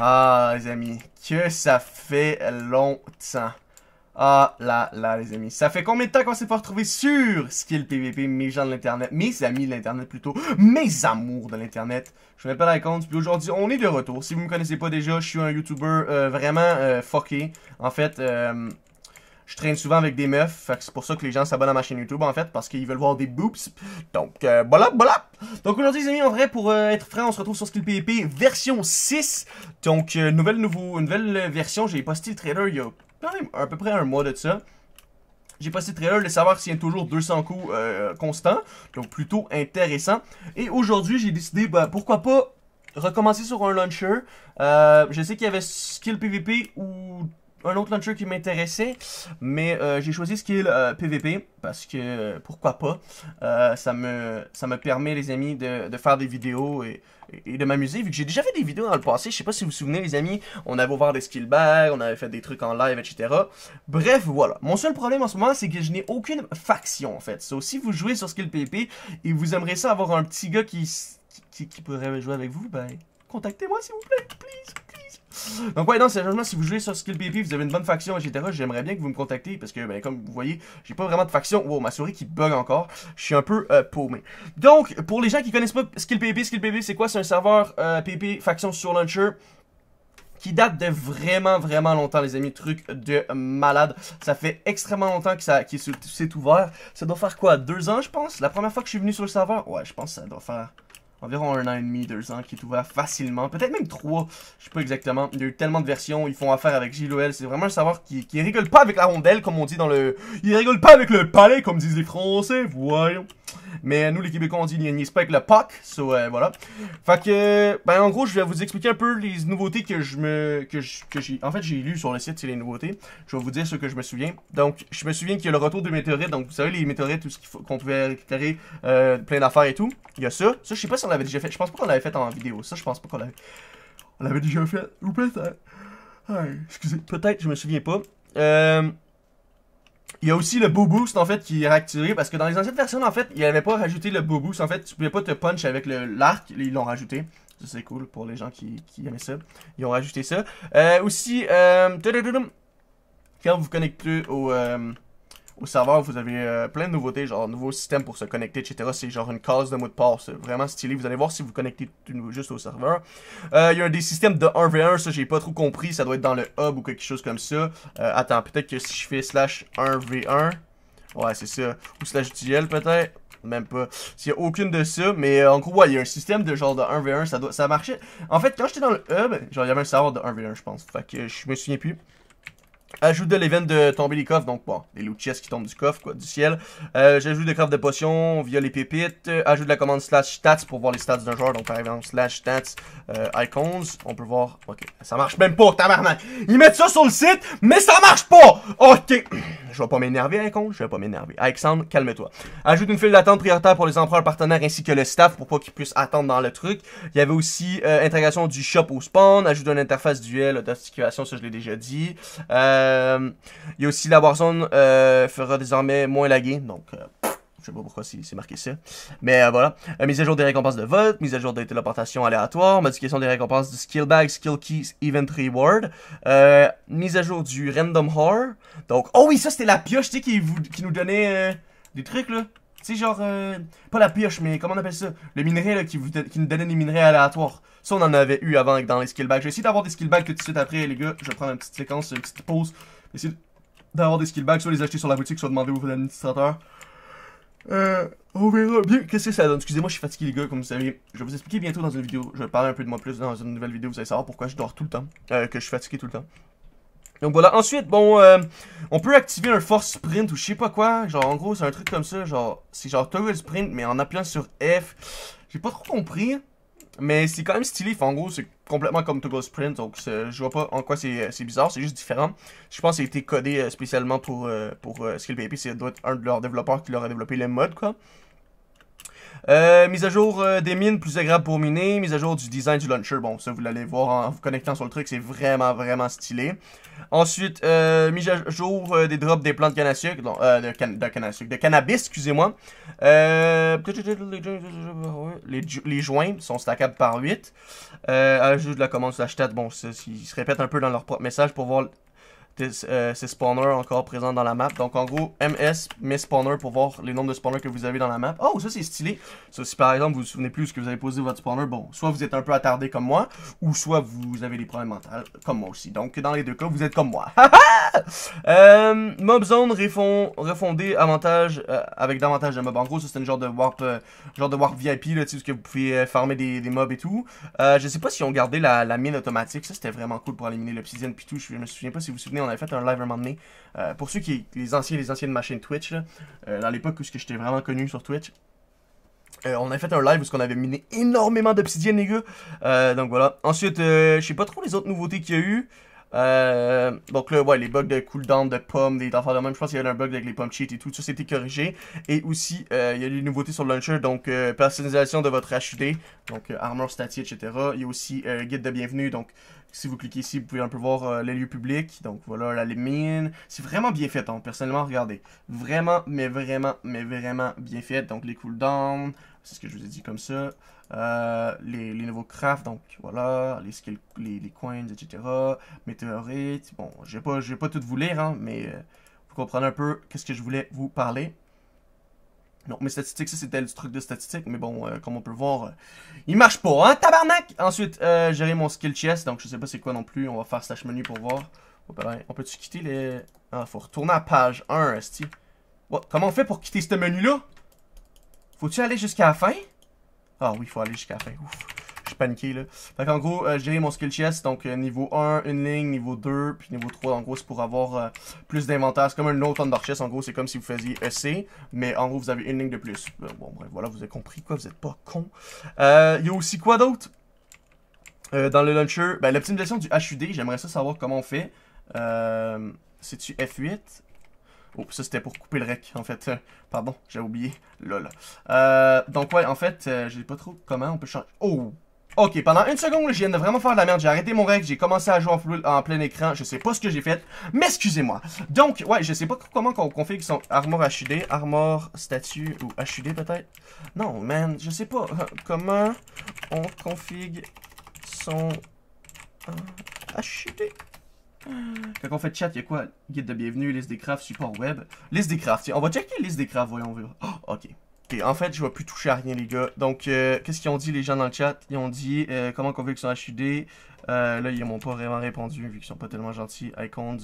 Ah, les amis, que ça fait longtemps. Ah là là, les amis. Ça fait combien de temps qu'on s'est pas retrouvé sur Skill PVP, mes gens de l'Internet, mes amis de l'Internet plutôt, mes amours de l'Internet. Je pas la compte, puis aujourd'hui, on est de retour. Si vous me connaissez pas déjà, je suis un YouTuber euh, vraiment euh, fucké. En fait, euh, je traîne souvent avec des meufs, c'est pour ça que les gens s'abonnent à ma chaîne YouTube en fait, parce qu'ils veulent voir des boops. Donc, euh, voilà, voilà. Donc aujourd'hui les amis, en vrai, pour euh, être franc, on se retrouve sur Skill PvP version 6. Donc, euh, nouvelle, nouveau, nouvelle version, j'ai posté le trailer il y a quand même à peu près un mois de ça. J'ai passé le trailer de savoir s'il y toujours 200 coups euh, constants, donc plutôt intéressant. Et aujourd'hui, j'ai décidé, bah, pourquoi pas recommencer sur un launcher. je sais qu'il y avait Skill PVP ou un autre launcher qui m'intéressait, mais euh, j'ai choisi ce est PVP, euh, parce que euh, pourquoi pas, ça, me, ça me permet les amis de, faire des vidéos et, de m'amuser, vu que j'ai déjà fait des vidéos dans le passé, je sais pas si vous vous souvenez les amis, on avait ouvert des skill bags, on avait fait des trucs en live, etc. Bref, voilà. Mon seul problème en ce moment, c'est que je n'ai aucune faction en fait. So, si vous jouez sur skill PVP et vous aimeriez ça avoir un petit gars qui, qui, qui pourrait jouer avec vous, ben contactez-moi s'il vous plaît, please donc ouais, non, sérieusement, si vous jouez sur Skill vous avez une bonne faction, etc., j'aimerais bien que vous me contactiez, parce que, ben, comme vous voyez, j'ai pas vraiment de faction. Wow, ma souris qui bug encore. Je suis un peu euh, paumé. Donc, pour les gens qui connaissent pas Skill PP, Skill PP, c'est quoi? C'est un serveur PP euh, faction sur Launcher qui date de vraiment vraiment longtemps les amis, truc de malade. Ça fait extrêmement longtemps que ça qui s'est ouvert. Ça doit faire quoi Deux ans je pense. La première fois que je suis venu sur le serveur, ouais je pense ça doit faire environ un an et demi, deux ans, qui est ouvert facilement. Peut-être même trois, je sais pas exactement. Il y a eu tellement de versions, ils font affaire avec J.L.O.L. C'est vraiment le savoir qui, qui rigole pas avec la rondelle, comme on dit dans le... Il rigole pas avec le palais, comme disent les Français, voyons. Mais euh, nous, les Québécois, on dit n'y pas avec le POC. So, euh, voilà. Fait que, ben, en gros, je vais vous expliquer un peu les nouveautés que je me. que j'ai. En fait, j'ai lu sur le site, c'est les nouveautés. Je vais vous dire ce que je me souviens. Donc, je me souviens qu'il y a le retour des météorites. Donc, vous savez, les météorites, tout ce qu'on pouvait récupérer, euh, plein d'affaires et tout. Il y a ça. Ça, je sais pas si on l'avait déjà fait. Je pense pas qu'on l'avait fait en vidéo. Ça, je pense pas qu'on l'avait. On l'avait déjà fait. Ou peut-être. Ah, excusez. Peut-être, je me souviens pas. Euh. Il y a aussi le Boo Boost en fait qui est réactivé parce que dans les anciennes versions en fait, ils avait pas rajouté le Boo Boost en fait, tu pouvais pas te punch avec l'arc, ils l'ont rajouté. Ça c'est cool pour les gens qui, qui, aimaient ça. Ils ont rajouté ça. Euh, aussi, euh, quand vous connectez au... Euh, au serveur, vous avez euh, plein de nouveautés, genre nouveau système pour se connecter, etc. C'est genre une case de mot de passe, euh, vraiment stylé. Vous allez voir si vous connectez juste au serveur. Euh, il y a des systèmes de 1v1, ça j'ai pas trop compris, ça doit être dans le hub ou quelque chose comme ça. attends, peut-être que si je fais slash 1v1, ouais c'est ça, ou slash DL peut-être même pas. S'il y a aucune de ça, mais en gros, ouais, il y a un système de genre de 1v1, ça, doit, ça marchait. En fait, quand j'étais dans le hub, genre, il y avait un serveur de 1v1, je pense. Fait que je me souviens plus. Ajoute de l'event de tomber les coffres, donc bon, les loot chests qui tombent du coffre, quoi, du ciel. Euh, J'ajoute des coffres de potions via les pépites. Euh, ajoute la commande slash stats pour voir les stats d'un joueur, donc par exemple slash stats euh, icons. On peut voir, ok, ça marche même pas, tabarnak. Ils mettent ça sur le site, mais ça marche pas! Ok, je vais pas m'énerver, icons, je vais pas m'énerver. Alexandre, calme-toi. Ajoute une file d'attente prioritaire pour les empereurs partenaires ainsi que le staff pour pas qu'ils puissent attendre dans le truc. Il y avait aussi euh, intégration du shop au spawn, ajoute une interface duel, d'articulation, ça je l'ai déjà dit. Euh, euh, il y a aussi la Warzone euh, fera désormais moins laguer. Donc, euh, je sais pas pourquoi c'est marqué ça. Mais euh, voilà. mise à jour des récompenses de vote, mise à jour de téléportations aléatoire modification des récompenses de skill bag, skill keys, event reward. mise à jour du random horror. Donc, oh oui, ça c'était la pioche qui, qui nous donnait des trucs là. C'est genre, euh, pas la pioche, mais comment on appelle ça Le minerai là, qui, nous donnait des minerais aléatoires. Ça, on en avait eu avant dans les skill bags. Je d'avoir des skill bags tout de suite après, les gars. Je vais prendre une petite séquence, une petite pause. Essayer d'avoir des skill bags, soit les acheter sur la boutique, soit demander au administrateur. Euh, on verra bien qu'est-ce que ça donne. Excusez-moi, je suis fatigué, les gars, comme vous savez. Je vais vous expliquer bientôt dans une vidéo. Je vais parler un peu de moi plus dans une nouvelle vidéo. Vous allez savoir pourquoi je dors tout le temps. Euh, que je suis fatigué tout le temps. Donc voilà, ensuite, bon, euh, on peut activer un force sprint ou je sais pas quoi. Genre, en gros, c'est un truc comme ça. Genre, c'est genre toggle sprint, mais en appuyant sur F. J'ai pas trop compris, mais c'est quand même stylé. en gros, c'est complètement comme toggle sprint. Donc, je vois pas en quoi euh, c'est bizarre. C'est juste différent. Je pense que été codé euh, spécialement pour, pour Skill c'est doit être un de leurs développeurs qui leur a développé les modes, quoi. Euh, mise à jour euh, des mines, plus agréable pour miner. Mise à jour du design du launcher. Bon, ça, vous l'allez voir en vous connectant sur le truc. C'est vraiment, vraiment stylé. Ensuite, euh, mise à jour des drops des plantes de de, de, cannabis, excusez-moi. Les, joints sont stackables par 8. ajout de la commande sur la Bon, ça, se répète un peu dans leur propre message pour voir euh, ces spawners encore présents dans la map. Donc en gros, MS, mes spawners pour voir les nombres de spawners que vous avez dans la map. Oh, ça c'est stylé. Ça, si par exemple vous vous souvenez plus est-ce que vous avez posé votre spawner, bon, soit vous êtes un peu attardé comme moi, ou soit vous avez des problèmes mentaux comme moi aussi. Donc dans les deux cas, vous êtes comme moi. euh, mob zone refond, refondée avantage euh, avec davantage de mobs. En gros, ça c'est un genre de warp, euh, genre de warp VIP là, tu que vous pouvez farmer des, mobs et tout. je sais pas si on gardait la, la mine automatique. Ça c'était vraiment cool pour éliminer l'obsidienne puis tout. Je, je me souviens pas si vous vous souvenez on avait fait un live un moment donné. Euh, pour ceux qui, les anciens, les anciennes machines Twitch, là, euh, dans l'époque où j'étais vraiment connu sur Twitch, euh, on a fait un live où on avait miné énormément d'obsidienne, les gars. donc voilà. Ensuite, je sais pas trop les autres nouveautés qu'il y a eu. donc là, ouais, les bugs de cooldown, de pommes, des affaires de même. Je pense qu'il y eu un bug avec les pommes cheat et tout. Ça, c'était corrigé. Et aussi, il y a eu des nouveautés sur le launcher. Donc, personnalisation de votre HUD. Donc, armor, stati, etc. Il y a aussi guide de bienvenue. Donc, si vous cliquez ici, vous pouvez un peu voir euh, les lieux publics. Donc voilà, la mine. C'est vraiment bien fait, hein, personnellement, regardez. Vraiment, mais vraiment, mais vraiment bien fait. Donc les cooldowns, c'est ce que je vous ai dit comme ça. Euh, les, nouveaux crafts, donc voilà, les, coins, etc. Météorites, bon, je ne vais pas tout vous lire, hein, mais euh, vous comprenez un peu qu'est-ce que je voulais vous parler. Non, mais statistiques, ça c'était le truc de statistique, mais bon, euh, comme on peut le voir, euh, il marche pas, hein, tabarnak! Ensuite, euh, gérer mon skill chest, donc je sais pas c'est quoi non plus, on va faire slash menu pour voir. Ben, on peut-tu quitter les... Ah, faut retourner à page 1, esti. comment on fait pour quitter ce menu-là? Faut-tu aller jusqu'à la fin? Ah oui, faut aller jusqu'à la fin, ouf je suis paniqué là. Fait qu'en gros, euh, j'ai mon skill chest, donc euh, niveau 1, une ligne, niveau 2, puis niveau 3, en gros, c'est pour avoir euh, plus d'inventaire. C'est comme un autre under chest, en gros, c'est comme si vous faisiez EC, mais en gros, vous avez une ligne de plus. bon, bref, voilà, vous avez compris quoi, vous êtes pas con. Il y a aussi quoi d'autre Dans le launcher, ben, l'optimisation du HUD, j'aimerais ça savoir comment on fait. C'est-tu F8 Oh, ça c'était pour couper le rec, en fait. pardon, j'ai oublié. Lol. donc ouais, en fait, je sais pas trop comment on peut changer. Oh! Ok, pendant une seconde, je viens de vraiment faire de la merde. J'ai arrêté mon règle, j'ai commencé à jouer en, plein écran. Je sais pas ce que j'ai fait, mais excusez-moi. Donc, ouais, je sais pas comment on configure son armor HUD, armor statue, ou HUD peut-être. Non, man, je sais pas euh, comment on configure son HUD. Euh, Quand on fait chat, y'a quoi Guide de bienvenue, liste des crafts, support web. Liste des crafts, on va checker liste des crafts, voyons, on oh, ok. Ok, en fait, je vois plus toucher à rien, les gars. Donc, euh, qu'est-ce qu'ils ont dit, les gens dans le chat Ils ont dit euh, comment on veut qu'ils soient HUD. Euh, là, ils m'ont pas vraiment répondu, vu qu'ils sont pas tellement gentils. Icons.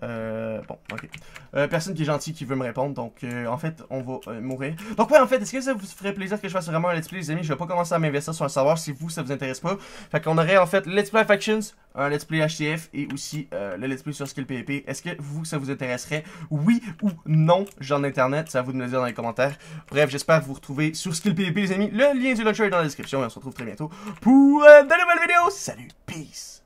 bon, ok. personne qui est gentil qui veut me répondre. Donc, en fait, on va mourir. Donc, ouais, en fait, est-ce que ça vous ferait plaisir que je fasse vraiment un let's play, les amis Je vais pas commencer à m'investir sur un savoir si vous, ça vous intéresse pas. Fait qu'on aurait, en fait, let's play factions un euh, let's play HTF et aussi euh, le let's play sur Skill PvP. Est-ce que vous, ça vous intéresserait? Oui ou non? Genre internet, ça vous de me le dire dans les commentaires. Bref, j'espère vous retrouver sur Skill PvP, les amis. Le lien du launcher est dans la description et on se retrouve très bientôt pour euh, de nouvelles vidéos. Salut, peace!